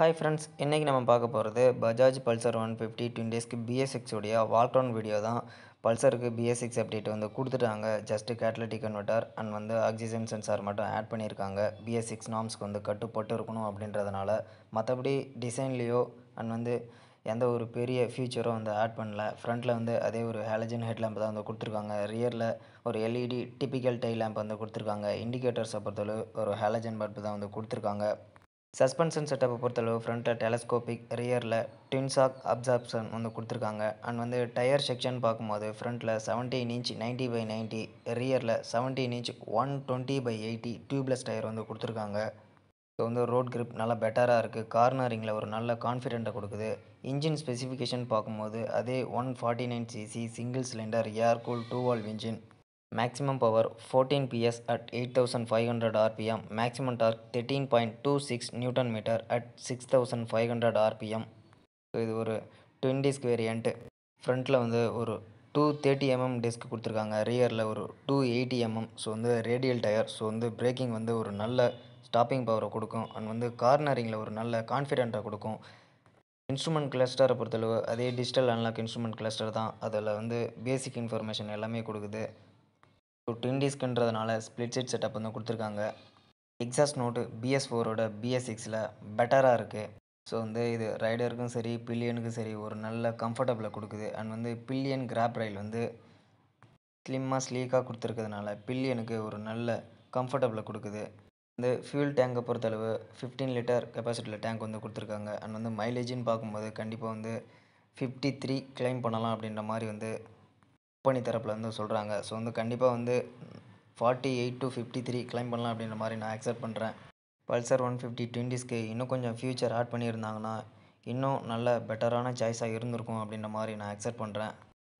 hi friends இன்றைக்கி நம்ம பார்க்க போகிறது Bajaj Pulsar one fifty twin டேஸ்க்கு உடைய வால்க்டவுன் வீடியோ தான் பல்சருக்கு பிஎஸ்எக்ஸ் அப்டேட் வந்து கொடுத்துட்டாங்க ஜஸ்ட்டு கேட்லட்டிக் கன்வெர்ட்டர் அண்ட் வந்து ஆக்சிஜன் சென்சார் மட்டும் ஆட் பண்ணியிருக்காங்க பிஎஸ்எக்ஸ் நாம்ஸ்க்கு வந்து கட்டுப்பட்டு இருக்கணும் அப்படின்றதுனால மற்றபடி டிசைன்லேயோ அண்ட் வந்து எந்த ஒரு பெரிய ஃபியூச்சரும் வந்து ஆட் பண்ணல ஃப்ரண்ட்டில் வந்து அதே ஒரு ஹேலஜன் ஹெட் லேம்ப் தான் வந்து கொடுத்துருக்காங்க ரியரில் ஒரு எல்இடி டிப்பிக்கல் டை லேம்ப் வந்து கொடுத்துருக்காங்க இண்டிகேட்டர்ஸை பொறுத்தளவு ஒரு ஹேலஜன் பட்பு தான் வந்து கொடுத்துருக்காங்க சஸ்பென்ஷன் செட்டப்பை பொறுத்தளவு ஃப்ரண்ட்டில் டெலஸ்கோபிக் ரியரில் டின்சாக் அப்சார்ப்ஷன் வந்து கொடுத்துருக்காங்க அண்ட் வந்து டயர் செக்ஷன் பார்க்கும்போது ஃப்ரண்ட்டில் seventeen inch ninety by ninety ரியரில் seventeen inch one twenty by eighty tubeless tyre வந்து கொடுத்துருக்காங்க இப்போ வந்து ரோட் கிரிப் நல்லா பெட்டராக இருக்குது கார்னரிங்கில் ஒரு நல்ல கான்ஃபிடென்ட்டை கொடுக்குது இன்ஜின் ஸ்பெசிஃபிகேஷன் பார்க்கும்போது அதே one forty nine CC single cylinder air cool two valve engine maximum power fourteen PS at eight thousand five hundred RPM maximum torque thirteen point two six newton metre at six thousand five hundred RPM இது ஒரு twenties variant ஃப்ரண்ட்டில் வந்து ஒரு two thirty MM disk கொடுத்துருக்காங்க ரியரில் ஒரு two eighty MM so வந்து radial tyre so வந்து பிரேக்கிங் வந்து ஒரு நல்ல ஸ்டாப்பிங் பவரை கொடுக்கும் அண்ட் வந்து கார்னரிங்கில் ஒரு நல்ல கான்ஃபிடென்ட்டை கொடுக்கும் இன்ஸ்ட்ருமெண்ட் கிளஸ்டரை பொறுத்தளவு அதே டிஜிட்டல் அன்லாக் இன்ஸ்ட்ருமெண்ட் கிளஸ்டர் தான் அதில் வந்து பேசிக் இன்ஃபர்மேஷன் எல்லாமே கொடுக்குது ஸோ டென் டேஸ்க்குன்றதுனால ஸ்ப்ளிட் செட் செட்டப் வந்து கொடுத்துருக்காங்க எக்ஸாஸ்ட் நோட்டு பிஎஸ் ஃபோரோட பிஎஸ் சிக்ஸில் பெட்டராக இருக்குது ஸோ வந்து இது ரைடருக்கும் சரி பில்லியனுக்கும் சரி ஒரு நல்ல கம்ஃபர்டபுளாக கொடுக்குது அண்ட் வந்து பில்லியன் கிராப் ரயில் வந்து ஸ்லிம்மாக ஸ்லீக்காக கொடுத்துருக்கிறதுனால பில்லியனுக்கு ஒரு நல்ல கம்ஃபர்டபுளாக கொடுக்குது இந்த ஃபியூல் டேங்கை பொறுத்தளவு ஃபிஃப்டீன் லிட்டர் கெப்பாசிட்டியில் டேங்க் வந்து கொடுத்துருக்காங்க அண்ட் வந்து மைலேஜின்னு பார்க்கும்போது கண்டிப்பாக வந்து ஃபிஃப்டி த்ரீ கிளைம் பண்ணலாம் அப்படின்ற மாதிரி வந்து கம்பெனி தரப்புலேருந்து சொல்கிறாங்க ஸோ வந்து கண்டிப்பாக வந்து forty eight to fifty three claim பண்ணலாம் அப்படின்ற மாதிரி நான் அக்செப்ட் பண்ணுறேன் பல்சர் ஒன் ஃபிஃப்டி டுவெண்ட்டிஸ்க்கு இன்னும் கொஞ்சம் ஃப்யூச்சர் ஆட் பண்ணியிருந்தாங்கன்னா இன்னும் நல்ல பெட்டரான சாய்ஸாக இருந்திருக்கும் அப்படின்ற மாதிரி நான் அக்செப்ட் பண்ணுறேன்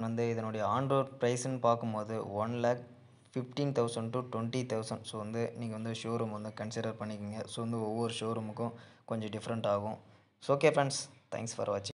வந்து இதனுடைய ஆன்ரோட் ப்ரைஸ்ன்னு பார்க்கும்போது one lakh fifteen thousand to twenty thousand so வந்து நீங்கள் வந்து ஷோரூம் வந்து கன்சிடர் பண்ணிக்கோங்க ஸோ வந்து ஒவ்வொரு ஷோரூமுக்கும் கொஞ்சம் டிஃப்ரெண்ட் ஆகும் so okay friends thanks for வாட்சிங்